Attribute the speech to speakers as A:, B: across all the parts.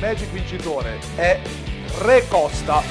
A: Magic vincitore è Re Costa.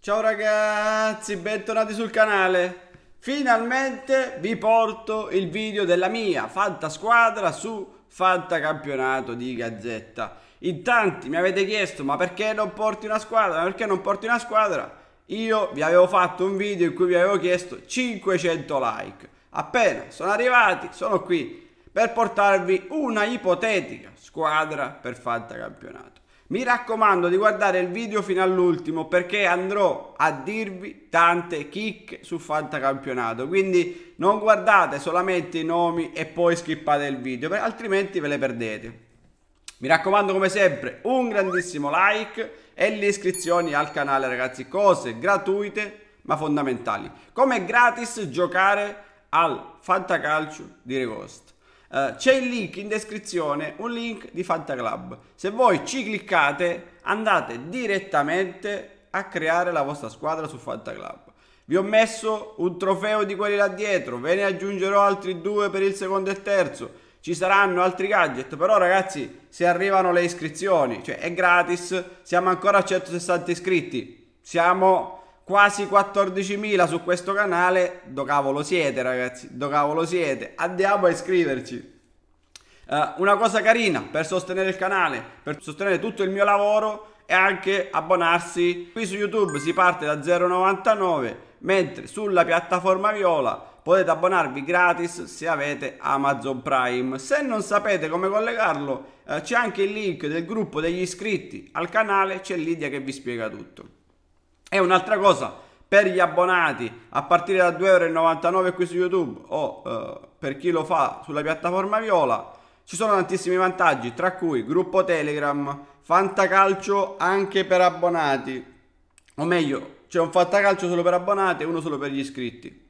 A: Ciao ragazzi, bentornati sul canale. Finalmente vi porto il video della mia Squadra su Campionato di Gazzetta. In tanti mi avete chiesto ma perché non porti una squadra? perché non porti una squadra? io vi avevo fatto un video in cui vi avevo chiesto 500 like. Appena sono arrivati, sono qui per portarvi una ipotetica squadra per fatta campionato. Mi raccomando di guardare il video fino all'ultimo perché andrò a dirvi tante chicche su Fantacampionato. Quindi non guardate solamente i nomi e poi skippate il video, altrimenti ve le perdete. Mi raccomando come sempre un grandissimo like e le iscrizioni al canale ragazzi, cose gratuite ma fondamentali. Come gratis giocare al Fantacalcio di Regost. Uh, eh, c'è il link in descrizione, un link di Fantaclub. Se voi ci cliccate andate direttamente a creare la vostra squadra su Fantaclub. Vi ho messo un trofeo di quelli là dietro, ve ne aggiungerò altri due per il secondo e terzo ci saranno altri gadget, però ragazzi se arrivano le iscrizioni, cioè è gratis, siamo ancora a 160 iscritti, siamo quasi 14.000 su questo canale, do cavolo siete ragazzi, do cavolo siete, andiamo a iscriverci. Uh, una cosa carina per sostenere il canale, per sostenere tutto il mio lavoro e anche abbonarsi. Qui su YouTube si parte da 0,99, mentre sulla piattaforma Viola potete abbonarvi gratis se avete Amazon Prime. Se non sapete come collegarlo, eh, c'è anche il link del gruppo degli iscritti al canale, c'è Lidia che vi spiega tutto. E un'altra cosa, per gli abbonati a partire da 2,99€ qui su YouTube o eh, per chi lo fa sulla piattaforma Viola, ci sono tantissimi vantaggi, tra cui gruppo Telegram, Fantacalcio anche per abbonati, o meglio, c'è un Fantacalcio solo per abbonati e uno solo per gli iscritti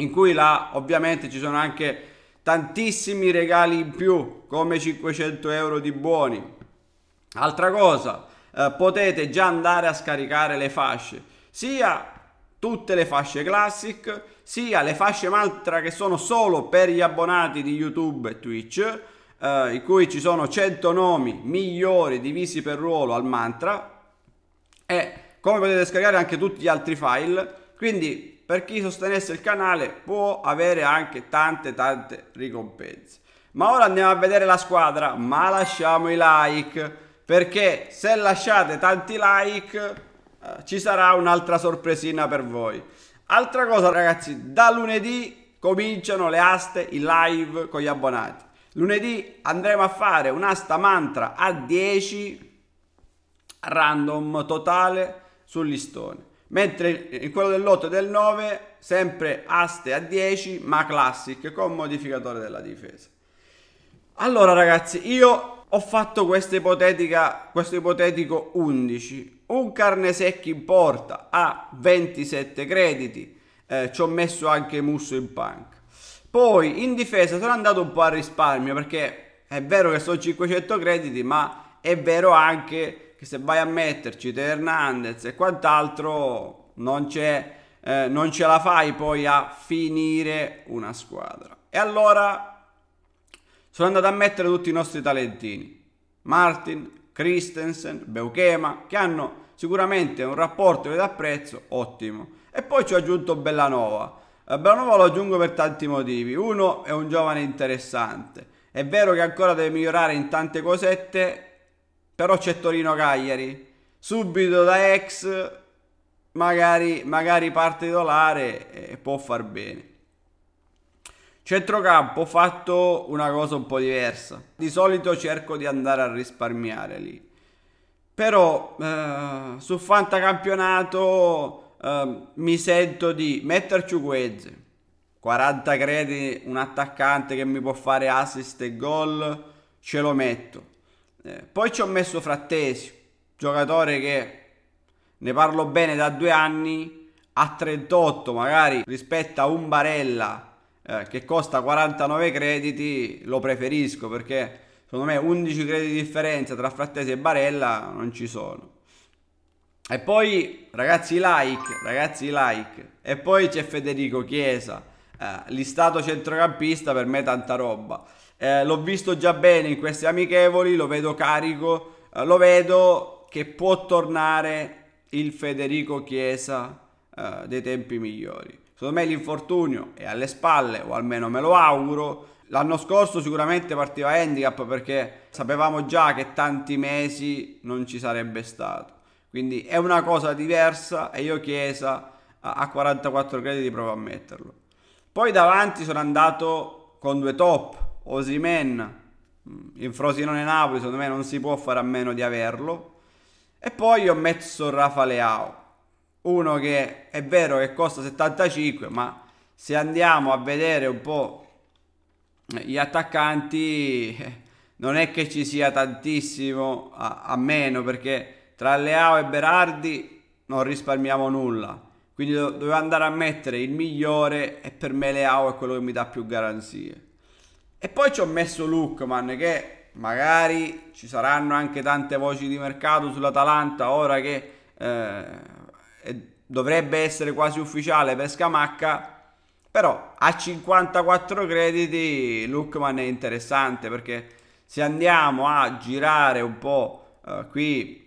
A: in cui là ovviamente ci sono anche tantissimi regali in più come 500 euro di buoni altra cosa eh, potete già andare a scaricare le fasce sia tutte le fasce classic sia le fasce mantra che sono solo per gli abbonati di youtube e twitch eh, in cui ci sono 100 nomi migliori divisi per ruolo al mantra e come potete scaricare anche tutti gli altri file quindi per chi sostenesse il canale può avere anche tante tante ricompense. Ma ora andiamo a vedere la squadra, ma lasciamo i like, perché se lasciate tanti like eh, ci sarà un'altra sorpresina per voi. Altra cosa ragazzi, da lunedì cominciano le aste in live con gli abbonati. Lunedì andremo a fare un'asta mantra a 10 random totale sul listone mentre in quello del lotto del 9 sempre aste a 10 ma classic con modificatore della difesa allora ragazzi io ho fatto questo ipotetico 11 un carne secchi in porta a 27 crediti eh, ci ho messo anche Musso in punk poi in difesa sono andato un po' a risparmio perché è vero che sono 500 crediti ma è vero anche che se vai a metterci De Hernandez e quant'altro non, c'è, eh, non ce la fai poi a finire una squadra. E allora sono andato a mettere tutti i nostri talentini, Martin, Christensen, Beuchema, che hanno sicuramente un rapporto ed apprezzo ottimo. E poi ci ho aggiunto Bellanova. Eh, Bellanova lo aggiungo per tanti motivi. Uno è un giovane interessante. È vero che ancora deve migliorare in tante cosette, però c'è Torino-Cagliari. Subito da ex, magari, magari parte titolare e può far bene. Centrocampo ho fatto una cosa un po' diversa. Di solito cerco di andare a risparmiare lì. Però eh, su Fantacampionato eh, mi sento di metterci Uguezze. 40 crediti, un attaccante che mi può fare assist e gol, ce lo metto eh, poi ci ho messo Frattesi, giocatore che ne parlo bene da due anni, a 38 magari rispetto a un Barella eh, che costa 49 crediti, lo preferisco perché secondo me 11 crediti di differenza tra Frattesi e Barella non ci sono. E poi ragazzi like, ragazzi like. E poi c'è Federico Chiesa, eh, listato centrocampista per me tanta roba eh, l'ho visto già bene in questi amichevoli, lo vedo carico, eh, lo vedo che può tornare il Federico Chiesa eh, dei tempi migliori. Secondo me l'infortunio è alle spalle, o almeno me lo auguro. L'anno scorso sicuramente partiva handicap perché sapevamo già che tanti mesi non ci sarebbe stato. Quindi è una cosa diversa e io Chiesa a 44 crediti provo a metterlo. Poi davanti sono andato con due top, Osimen mm, in Frosinone Napoli, secondo me non si può fare a meno di averlo. E poi ho messo Rafa Leao, uno che è vero che costa 75, ma se andiamo a vedere un po' gli attaccanti eh, non è che ci sia tantissimo a, a meno perché tra Leao e Berardi non risparmiamo nulla. Quindi dovevo andare a mettere il migliore e per me Leao è quello che mi dà più garanzie. E poi ci ho messo Lookman che magari ci saranno anche tante voci di mercato sull'Atalanta ora che eh, dovrebbe essere quasi ufficiale per Scamacca. Però a 54 crediti Lookman è interessante perché se andiamo a girare un po' eh, qui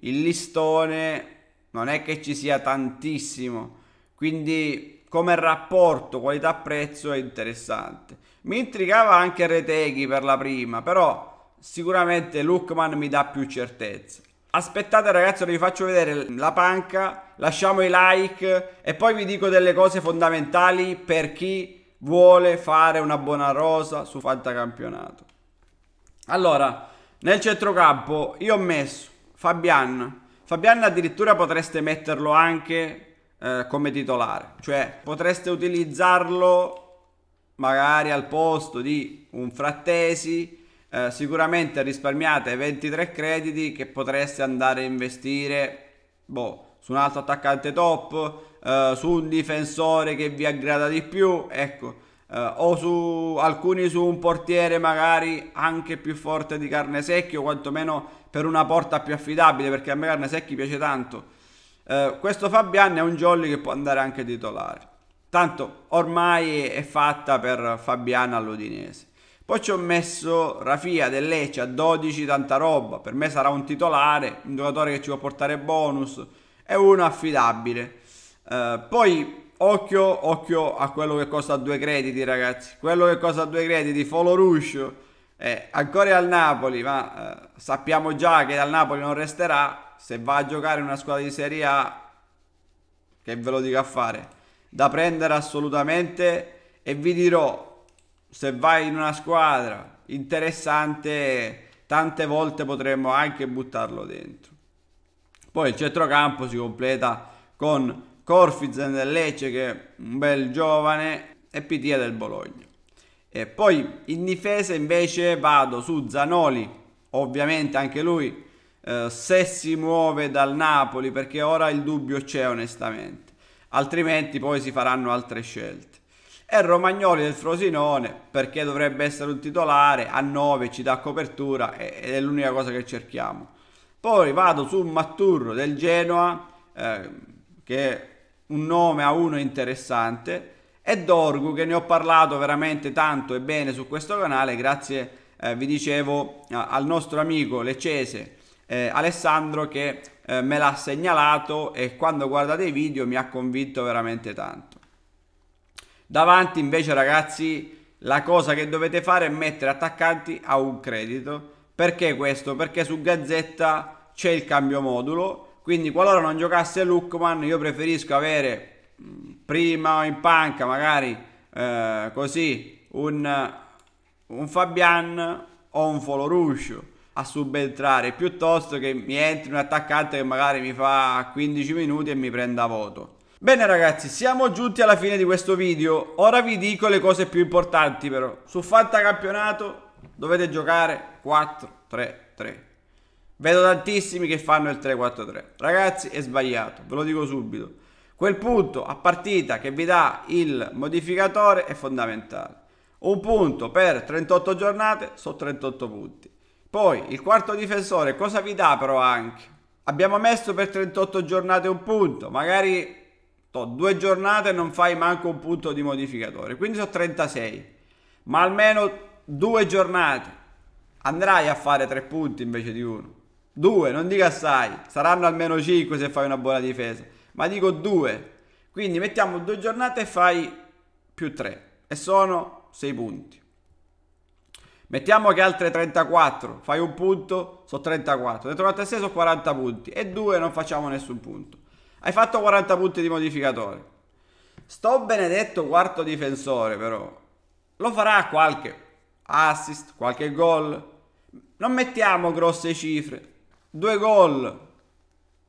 A: il listone non è che ci sia tantissimo. Quindi come rapporto qualità-prezzo è interessante. Mi intrigava anche Reteghi per la prima, però sicuramente Lukman mi dà più certezza. Aspettate ragazzi, vi faccio vedere la panca, lasciamo i like e poi vi dico delle cose fondamentali per chi vuole fare una buona rosa su Fantacampionato. Allora, nel centrocampo io ho messo Fabian. Fabian addirittura potreste metterlo anche eh, come titolare, cioè potreste utilizzarlo magari al posto di un frattesi eh, sicuramente risparmiate 23 crediti che potreste andare a investire boh, su un altro attaccante top eh, su un difensore che vi aggrada di più ecco eh, o su alcuni su un portiere magari anche più forte di carne secchio quantomeno per una porta più affidabile perché a me carne secchi piace tanto eh, questo Fabian è un jolly che può andare anche titolare Tanto ormai è fatta per Fabiana all'Udinese. Poi ci ho messo Rafia del Lecce a 12, tanta roba. Per me sarà un titolare, un giocatore che ci può portare bonus. È uno affidabile. Eh, poi occhio, occhio a quello che costa due crediti, ragazzi. Quello che costa due crediti, Foloruscio. Eh, ancora è al Napoli, ma eh, sappiamo già che dal Napoli non resterà. Se va a giocare in una squadra di Serie A, che ve lo dico a fare? da prendere assolutamente e vi dirò se vai in una squadra interessante tante volte potremmo anche buttarlo dentro poi il centrocampo si completa con Corfizen del Lecce che è un bel giovane e Pitia del Bologna e poi in difesa invece vado su Zanoli ovviamente anche lui eh, se si muove dal Napoli perché ora il dubbio c'è onestamente altrimenti poi si faranno altre scelte. E Romagnoli del Frosinone, perché dovrebbe essere un titolare, a 9 ci dà copertura ed è l'unica cosa che cerchiamo. Poi vado su Matturro del Genoa, eh, che è un nome a uno interessante, e Dorgu che ne ho parlato veramente tanto e bene su questo canale, grazie eh, vi dicevo al nostro amico Leccese eh, Alessandro che eh, me l'ha segnalato e quando guarda dei video mi ha convinto veramente tanto. Davanti invece ragazzi la cosa che dovete fare è mettere attaccanti a un credito. Perché questo? Perché su Gazzetta c'è il cambio modulo, quindi qualora non giocasse Lookman io preferisco avere mm, prima in panca magari eh, così un, un Fabian o un Foloruscio a subentrare piuttosto che mi entri un attaccante che magari mi fa 15 minuti e mi prenda voto. Bene ragazzi, siamo giunti alla fine di questo video. Ora vi dico le cose più importanti però. Su Campionato dovete giocare 4-3-3. Vedo tantissimi che fanno il 3-4-3. Ragazzi, è sbagliato, ve lo dico subito. Quel punto a partita che vi dà il modificatore è fondamentale. Un punto per 38 giornate sono 38 punti. Poi il quarto difensore cosa vi dà però anche? Abbiamo messo per 38 giornate un punto, magari to, due giornate non fai manco un punto di modificatore, quindi sono 36, ma almeno due giornate andrai a fare tre punti invece di uno. Due, non dica assai, saranno almeno 5 se fai una buona difesa, ma dico due. Quindi mettiamo due giornate e fai più tre e sono sei punti. Mettiamo che altre 34, fai un punto, sono 34, 36 sono 40 punti e 2 non facciamo nessun punto. Hai fatto 40 punti di modificatore. Sto benedetto quarto difensore però lo farà qualche assist, qualche gol. Non mettiamo grosse cifre. Due gol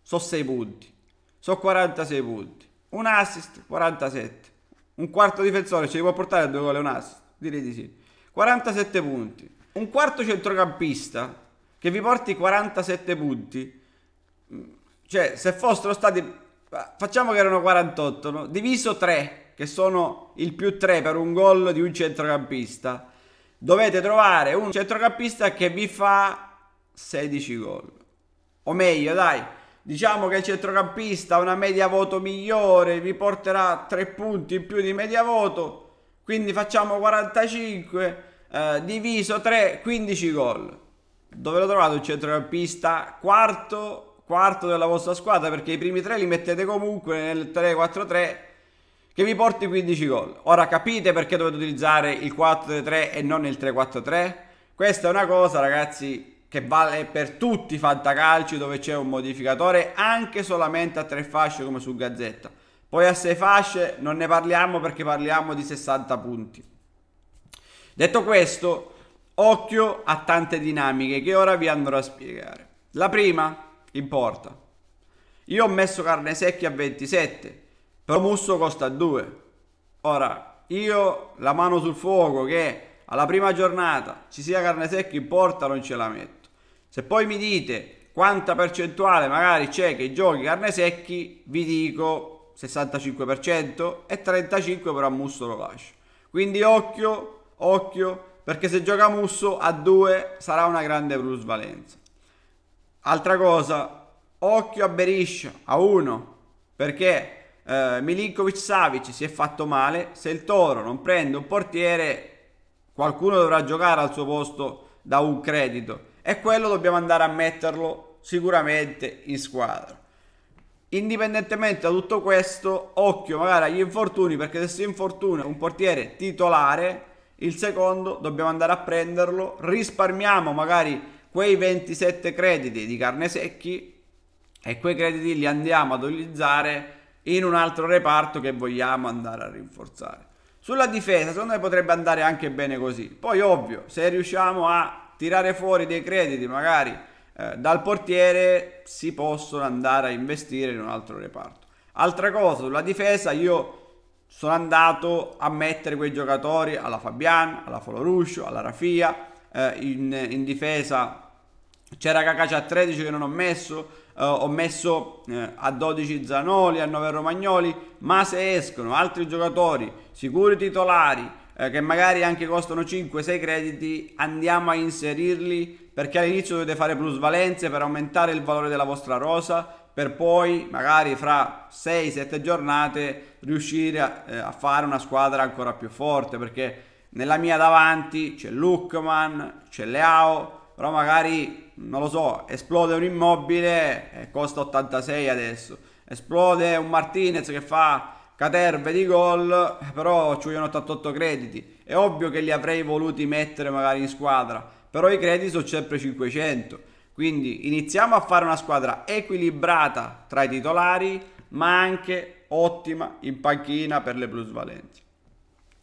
A: sono 6 punti, sono 46 punti. Un assist 47. Un quarto difensore ci può portare a due gol e un assist. Direi di sì. 47 punti. Un quarto centrocampista che vi porti 47 punti. Mm, cioè, se fossero stati... Ah, facciamo che erano 48, no? Diviso 3, che sono il più 3 per un gol di un centrocampista. Dovete trovare un centrocampista che vi fa 16 gol. O meglio, dai, diciamo che il centrocampista ha una media voto migliore, vi porterà 3 punti in più di media voto, quindi facciamo 45 eh, diviso 3, 15 gol. Dove lo trovate un centrocampista quarto, quarto della vostra squadra? Perché i primi tre li mettete comunque nel 3-4-3 che vi porti 15 gol. Ora capite perché dovete utilizzare il 4-3 e non il 3-4-3? Questa è una cosa, ragazzi, che vale per tutti i fantacalci dove c'è un modificatore anche solamente a tre fasce come su Gazzetta. Poi a sei fasce non ne parliamo perché parliamo di 60 punti. Detto questo, occhio a tante dinamiche che ora vi andrò a spiegare. La prima, importa. Io ho messo carne secchia a 27, però Musso costa 2. Ora, io la mano sul fuoco che alla prima giornata ci sia carne secchia importa, non ce la metto. Se poi mi dite quanta percentuale magari c'è che giochi carne secchi, vi dico 65% e 35% per Musso lo lascio. Quindi occhio occhio, perché se gioca Musso a 2 sarà una grande plusvalenza. Altra cosa, occhio a Beriscia a 1, perché eh, Milinkovic Savic si è fatto male, se il Toro non prende un portiere qualcuno dovrà giocare al suo posto da un credito e quello dobbiamo andare a metterlo sicuramente in squadra. Indipendentemente da tutto questo, occhio magari agli infortuni, perché se si infortuna un portiere titolare, il secondo dobbiamo andare a prenderlo, risparmiamo magari quei 27 crediti di carne secchi e quei crediti li andiamo ad utilizzare in un altro reparto che vogliamo andare a rinforzare. Sulla difesa, secondo me potrebbe andare anche bene così. Poi ovvio, se riusciamo a tirare fuori dei crediti magari eh, dal portiere, si possono andare a investire in un altro reparto. Altra cosa, sulla difesa io sono andato a mettere quei giocatori alla Fabian, alla Foloruscio, alla Rafia, eh, in, in, difesa c'era Cacace a 13 che non ho messo, eh, ho messo eh, a 12 Zanoli, a 9 Romagnoli, ma se escono altri giocatori sicuri titolari eh, che magari anche costano 5-6 crediti, andiamo a inserirli perché all'inizio dovete fare plusvalenze per aumentare il valore della vostra rosa per poi magari fra 6-7 giornate riuscire a, eh, a, fare una squadra ancora più forte perché nella mia davanti c'è Lukman, c'è Leao, però magari non lo so, esplode un immobile e eh, costa 86 adesso, esplode un Martinez che fa caterve di gol, eh, però ci vogliono 88 crediti. È ovvio che li avrei voluti mettere magari in squadra, però i crediti sono sempre 500 quindi iniziamo a fare una squadra equilibrata tra i titolari, ma anche ottima in panchina per le plusvalenze.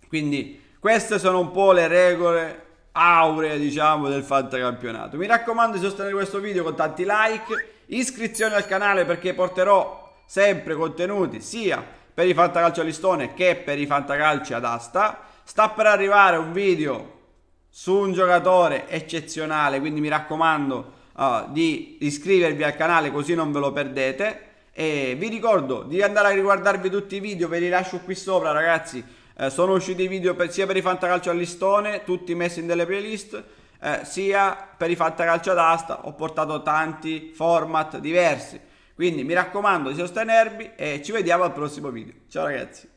A: Quindi queste sono un po' le regole auree, diciamo, del fantacampionato. Mi raccomando di sostenere questo video con tanti like, iscrizioni al canale perché porterò sempre contenuti sia per i fantacalcio a listone che per i fantacalci ad asta. Sta per arrivare un video su un giocatore eccezionale, quindi mi raccomando uh, di iscrivervi al canale così non ve lo perdete e vi ricordo di andare a riguardarvi tutti i video, ve li lascio qui sopra ragazzi, eh, sono usciti i video per, sia per i fantacalcio a listone, tutti messi in delle playlist, eh, sia per i fantacalcio ad asta, ho portato tanti format diversi, quindi mi raccomando di sostenervi e ci vediamo al prossimo video, ciao ragazzi!